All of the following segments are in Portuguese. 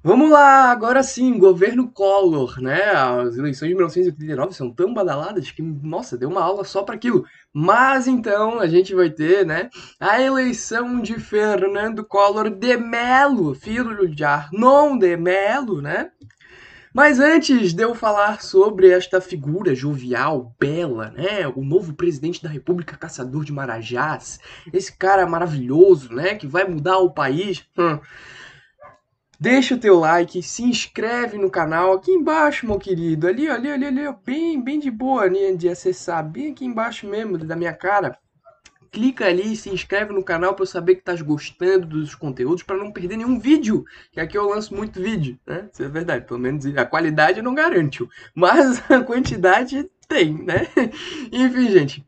Vamos lá, agora sim, governo Collor, né? As eleições de 1989 são tão badaladas que, nossa, deu uma aula só para aquilo. Mas então a gente vai ter, né, a eleição de Fernando Collor de Melo, filho de Arnon de Melo, né? Mas antes de eu falar sobre esta figura jovial, bela, né? O novo presidente da República Caçador de Marajás, esse cara maravilhoso, né? Que vai mudar o país. Hum. Deixa o teu like, se inscreve no canal aqui embaixo, meu querido. Ali, ali, ali, ali, bem, bem de boa né, de acessar, bem aqui embaixo mesmo da minha cara. Clica ali, se inscreve no canal para eu saber que estás gostando dos conteúdos para não perder nenhum vídeo, que aqui eu lanço muito vídeo, né? Isso é verdade, pelo menos a qualidade eu não garanto, mas a quantidade tem, né? Enfim, gente,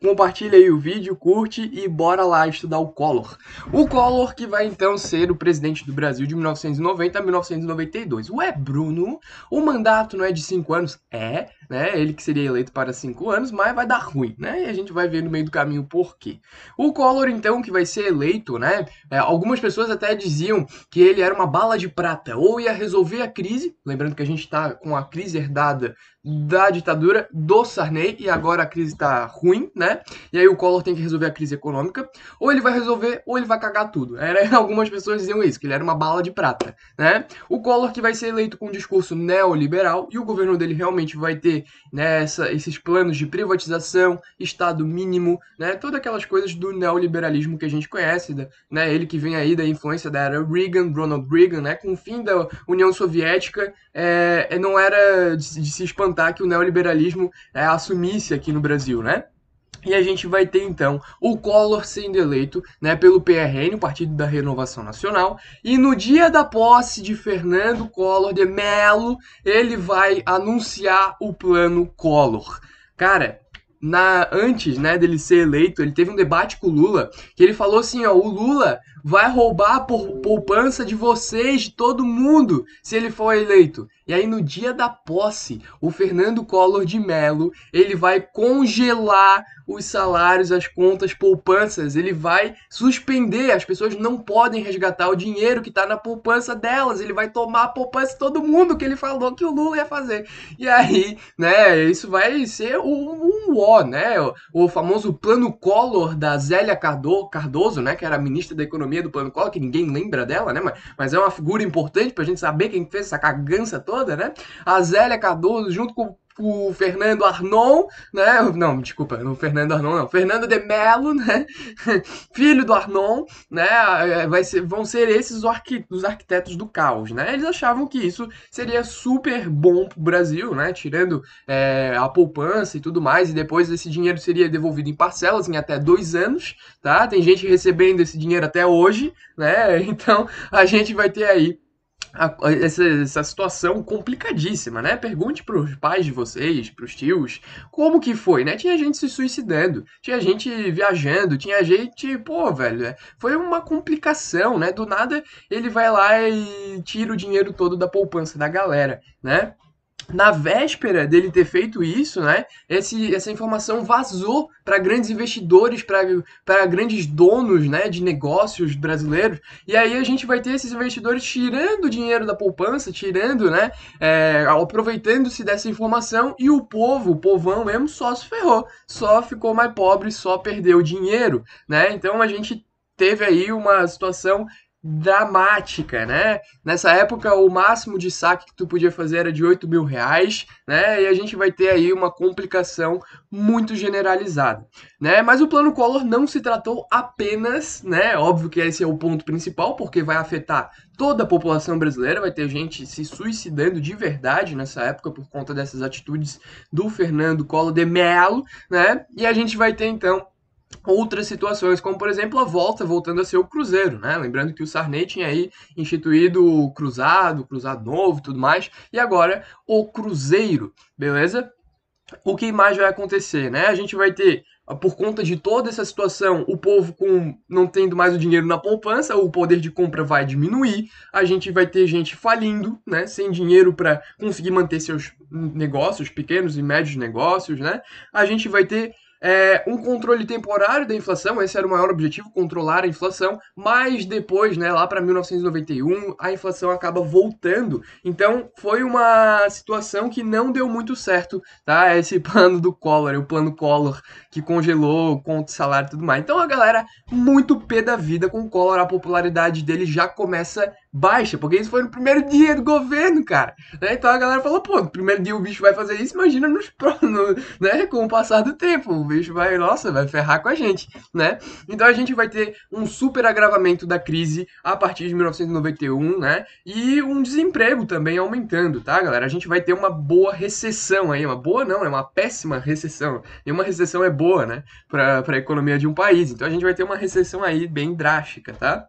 compartilha aí o vídeo, curte e bora lá estudar o Collor. O Collor que vai então ser o presidente do Brasil de 1990 a 1992. Ué, Bruno, o mandato não é de 5 anos? É, né? Ele que seria eleito para 5 anos, mas vai dar ruim, né? E a gente vai ver no meio do caminho por quê. O Collor, então, que vai ser eleito, né? É, algumas pessoas até diziam que ele era uma bala de prata, ou ia resolver a crise, lembrando que a gente está com a crise herdada da ditadura do Sarney e agora a crise está ruim, né? E aí o Collor tem que resolver a crise econômica, ou ele vai resolver, ou ele vai cagar tudo. Era, algumas pessoas diziam isso, que ele era uma bala de prata, né? O Collor que vai ser eleito com um discurso neoliberal e o governo dele realmente vai ter né, esses planos de privatização, estado mínimo, né? Todas aquelas coisas do neoliberalismo que a gente conhece, né? Ele que vem aí da influência da era Reagan, Ronald Reagan, né? Com o fim da União Soviética, é, não era de, de se espantar tentar que o neoliberalismo é, assumisse aqui no Brasil, né? E a gente vai ter então o Collor sendo eleito né, pelo PRN, o Partido da Renovação Nacional, e no dia da posse de Fernando Collor de Mello, ele vai anunciar o plano Collor. Cara, na antes né, dele ser eleito, ele teve um debate com o Lula, que ele falou assim, ó, o Lula vai roubar a poupança de vocês, de todo mundo, se ele for eleito. E aí no dia da posse, o Fernando Collor de Mello, ele vai congelar os salários, as contas, poupanças, ele vai suspender, as pessoas não podem resgatar o dinheiro que está na poupança delas, ele vai tomar a poupança de todo mundo que ele falou que o Lula ia fazer. E aí, né, isso vai ser um, um ó, né, o, o famoso plano Collor da Zélia Cardo, Cardoso, né, que era ministra da Economia do Plano Collor, que ninguém lembra dela, né? Mas, mas é uma figura importante pra gente saber quem fez essa cagança toda, né? A Zélia Cardoso, junto com o Fernando Arnon, né? Não, desculpa, não Fernando Arnon, não. Fernando de Mello, né? Filho do Arnon, né? É, vai ser, vão ser esses os arquitetos do caos, né? Eles achavam que isso seria super bom pro Brasil, né? Tirando é, a poupança e tudo mais, e depois esse dinheiro seria devolvido em parcelas em até dois anos, tá? Tem gente recebendo esse dinheiro até hoje, né? Então a gente vai ter aí a, essa, essa, situação complicadíssima, né? Pergunte para os pais de vocês, para os tios, como que foi, né? Tinha gente se suicidando, tinha gente viajando, tinha gente, pô, velho, é, foi uma complicação, né? Do nada ele vai lá e tira o dinheiro todo da poupança da galera, né? na véspera dele ter feito isso, né, esse, essa informação vazou para grandes investidores, para grandes donos né, de negócios brasileiros. E aí a gente vai ter esses investidores tirando o dinheiro da poupança, tirando, né, é, aproveitando-se dessa informação e o povo, o povão mesmo, só se ferrou, só ficou mais pobre, só perdeu dinheiro. Né? Então a gente teve aí uma situação dramática, né? Nessa época, o máximo de saque que tu podia fazer era de 8 mil reais, né? E a gente vai ter aí uma complicação muito generalizada, né? Mas o plano Collor não se tratou apenas, né? Óbvio que esse é o ponto principal, porque vai afetar toda a população brasileira, vai ter gente se suicidando de verdade nessa época por conta dessas atitudes do Fernando Collor de Mello, né? E a gente vai ter então outras situações, como por exemplo a volta voltando a ser o Cruzeiro, né? Lembrando que o Sarney tinha aí instituído o Cruzado, o Cruzado Novo, tudo mais, e agora o Cruzeiro, beleza? O que mais vai acontecer, né? A gente vai ter por conta de toda essa situação, o povo com não tendo mais o dinheiro na poupança, o poder de compra vai diminuir, a gente vai ter gente falindo, né, sem dinheiro para conseguir manter seus negócios, pequenos e médios negócios, né? A gente vai ter é, um controle temporário da inflação, esse era o maior objetivo, controlar a inflação, mas depois, né, lá para 1991, a inflação acaba voltando. Então, foi uma situação que não deu muito certo, tá? Esse plano do Collor, o plano Collor, que congelou conta salário e tudo mais. Então, a galera muito pé da vida com o Collor, a popularidade dele já começa baixa, porque isso foi no primeiro dia do governo, cara. Né? Então a galera falou, pô, no primeiro dia o bicho vai fazer isso, imagina nos no, né? Com o passar do tempo, o bicho vai, nossa, vai ferrar com a gente, né? Então a gente vai ter um super agravamento da crise a partir de 1991, né? E um desemprego também aumentando, tá, galera? A gente vai ter uma boa recessão aí, uma boa não, é uma péssima recessão. e uma recessão é boa, né, para a economia de um país. Então a gente vai ter uma recessão aí bem drástica, tá?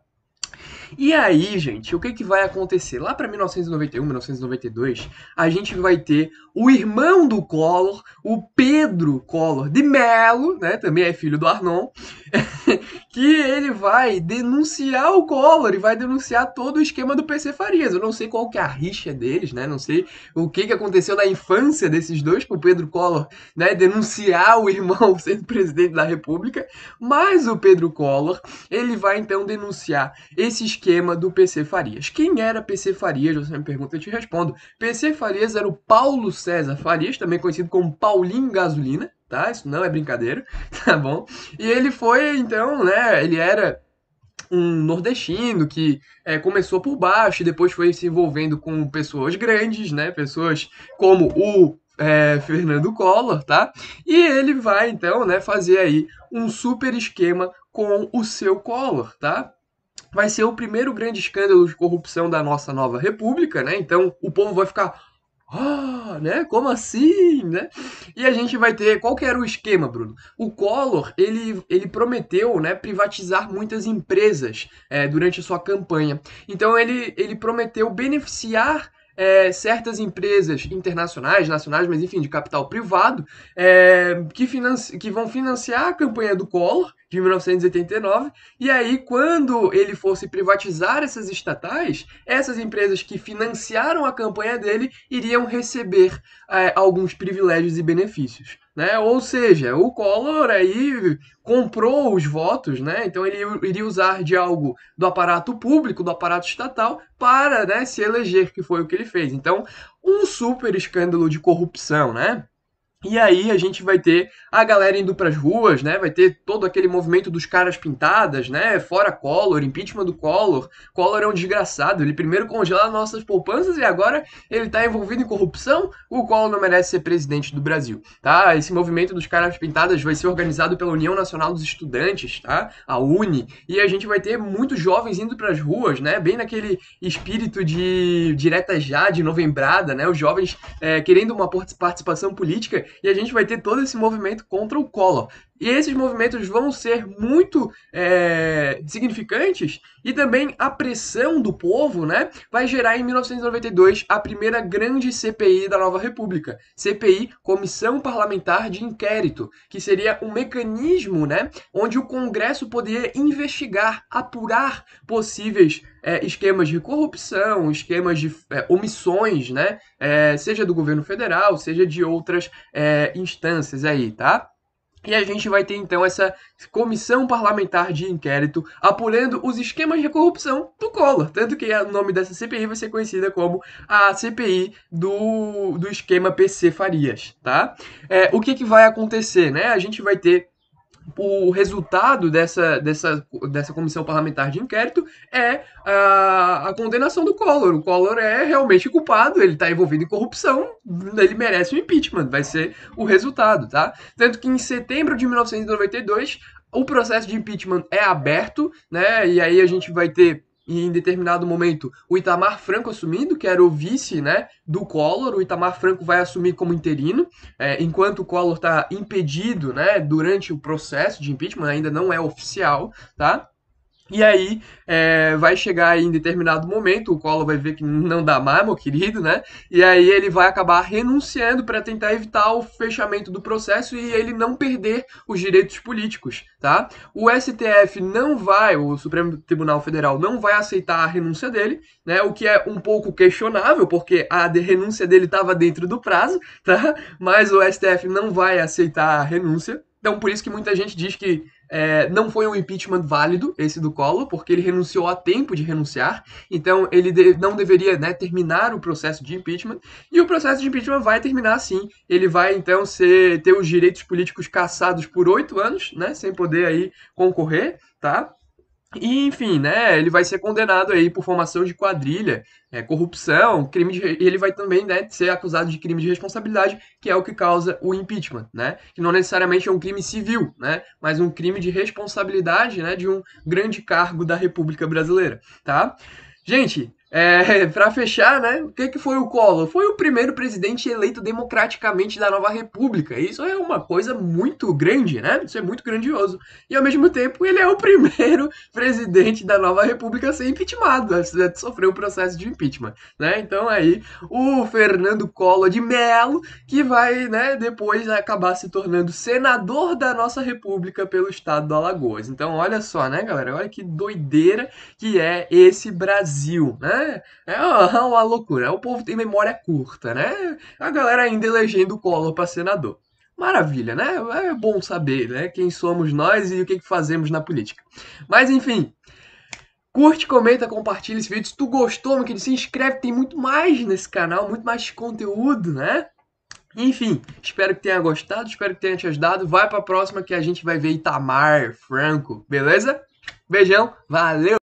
E aí, gente, o que, que vai acontecer? Lá para 1991, 1992, a gente vai ter o irmão do Collor, o Pedro Collor de Melo, né? Também é filho do Arnon, que ele vai denunciar o Collor e vai denunciar todo o esquema do PC Farias. Eu não sei qual que é a rixa deles, né? Não sei o que, que aconteceu na infância desses dois com o Pedro Collor, né? Denunciar o irmão sendo presidente da República, mas o Pedro Collor, ele vai então denunciar esse esquema do PC Farias. Quem era PC Farias? Você me pergunta, eu te respondo. PC Farias era o Paulo César Farias, também conhecido como Paulinho Gasolina, tá? Isso não é brincadeira, tá bom? E ele foi, então, né? Ele era um nordestino que é, começou por baixo e depois foi se envolvendo com pessoas grandes, né? Pessoas como o é, Fernando Collor, tá? E ele vai então, né, fazer aí um super esquema com o seu Collor, tá? Vai ser o primeiro grande escândalo de corrupção da nossa nova república, né? Então o povo vai ficar ah, né? Como assim, né? E a gente vai ter qual que era o esquema, Bruno? O Collor ele, ele prometeu, né, privatizar muitas empresas é, durante a sua campanha. Então ele ele prometeu beneficiar é, certas empresas internacionais, nacionais, mas enfim, de capital privado, é, que, que vão financiar a campanha do Collor de 1989, e aí quando ele fosse privatizar essas estatais, essas empresas que financiaram a campanha dele iriam receber é, alguns privilégios e benefícios. Né? Ou seja, o Collor aí comprou os votos, né? Então ele iria usar de algo do aparato público, do aparato estatal, para né, se eleger, que foi o que ele fez. Então, um super escândalo de corrupção, né? E aí a gente vai ter a galera indo para as ruas, né? Vai ter todo aquele movimento dos caras pintadas, né? Fora Collor, impeachment do Collor. Collor é um desgraçado. Ele primeiro congela nossas poupanças e agora ele está envolvido em corrupção. O Collor não merece ser presidente do Brasil, tá? Esse movimento dos caras pintadas vai ser organizado pela União Nacional dos Estudantes, tá? A UNE. E a gente vai ter muitos jovens indo para as ruas, né? Bem naquele espírito de direta já, de novembrada, né? Os jovens é, querendo uma participação política e a gente vai ter todo esse movimento contra o Collor, e esses movimentos vão ser muito é, significantes e também a pressão do povo né, vai gerar em 1992 a primeira grande CPI da nova República. CPI, Comissão Parlamentar de Inquérito, que seria um mecanismo né, onde o Congresso poderia investigar, apurar possíveis é, esquemas de corrupção, esquemas de é, omissões, né, é, seja do governo federal, seja de outras é, instâncias aí, tá? E a gente vai ter então essa comissão parlamentar de inquérito apurando os esquemas de corrupção do Collor. Tanto que o nome dessa CPI vai ser conhecida como a CPI do, do esquema PC Farias, tá? É, o que, que vai acontecer, né? A gente vai ter o resultado dessa, dessa, dessa comissão parlamentar de inquérito é a, a condenação do Collor. O Collor é realmente culpado, ele está envolvido em corrupção, ele merece um impeachment, vai ser o resultado, tá? Tanto que em setembro de 1992, o processo de impeachment é aberto, né? E aí a gente vai ter em determinado momento o Itamar Franco assumindo, que era o vice né, do Collor, o Itamar Franco vai assumir como interino, é, enquanto o Collor está impedido né, durante o processo de impeachment, ainda não é oficial, tá? E aí é, vai chegar em determinado momento, o Collor vai ver que não dá mais, meu querido, né? E aí ele vai acabar renunciando para tentar evitar o fechamento do processo e ele não perder os direitos políticos, tá? O STF não vai, o Supremo Tribunal Federal não vai aceitar a renúncia dele, né? O que é um pouco questionável, porque a renúncia dele estava dentro do prazo, tá? Mas o STF não vai aceitar a renúncia. Então, por isso que muita gente diz que é, não foi um impeachment válido, esse do Collor, porque ele renunciou a tempo de renunciar, então ele de, não deveria né, terminar o processo de impeachment, e o processo de impeachment vai terminar sim. Ele vai, então, ser, ter os direitos políticos caçados por oito anos, né, sem poder aí concorrer, tá? E, enfim, né, ele vai ser condenado aí por formação de quadrilha, é, corrupção, crime de, e ele vai também né, ser acusado de crime de responsabilidade, que é o que causa o impeachment, né? Que não necessariamente é um crime civil, né? Mas um crime de responsabilidade né, de um grande cargo da República Brasileira, tá? Gente, é, para fechar, né? O que, que foi o Collor? Foi o primeiro presidente eleito democraticamente da nova república. Isso é uma coisa muito grande, né? Isso é muito grandioso. E ao mesmo tempo, ele é o primeiro presidente da nova república a ser impeachmentado, a sofrer o um processo de impeachment, né? Então aí o Fernando Collor de Mello, que vai, né, depois acabar se tornando senador da nossa república pelo estado do Alagoas. Então olha só, né, galera? Olha que doideira que é esse Brasil, né? É, é, é uma loucura. O povo tem memória curta, né? A galera ainda elegendo o Collor para senador. Maravilha, né? É bom saber, né? Quem somos nós e o que fazemos na política. Mas enfim, Curte, comenta, compartilha esse vídeo. Se tu gostou, meu querido, se inscreve, tem muito mais nesse canal, muito mais conteúdo, né? Enfim, espero que tenha gostado, espero que tenha te ajudado. Vai pra próxima que a gente vai ver Itamar Franco, beleza? Beijão, valeu!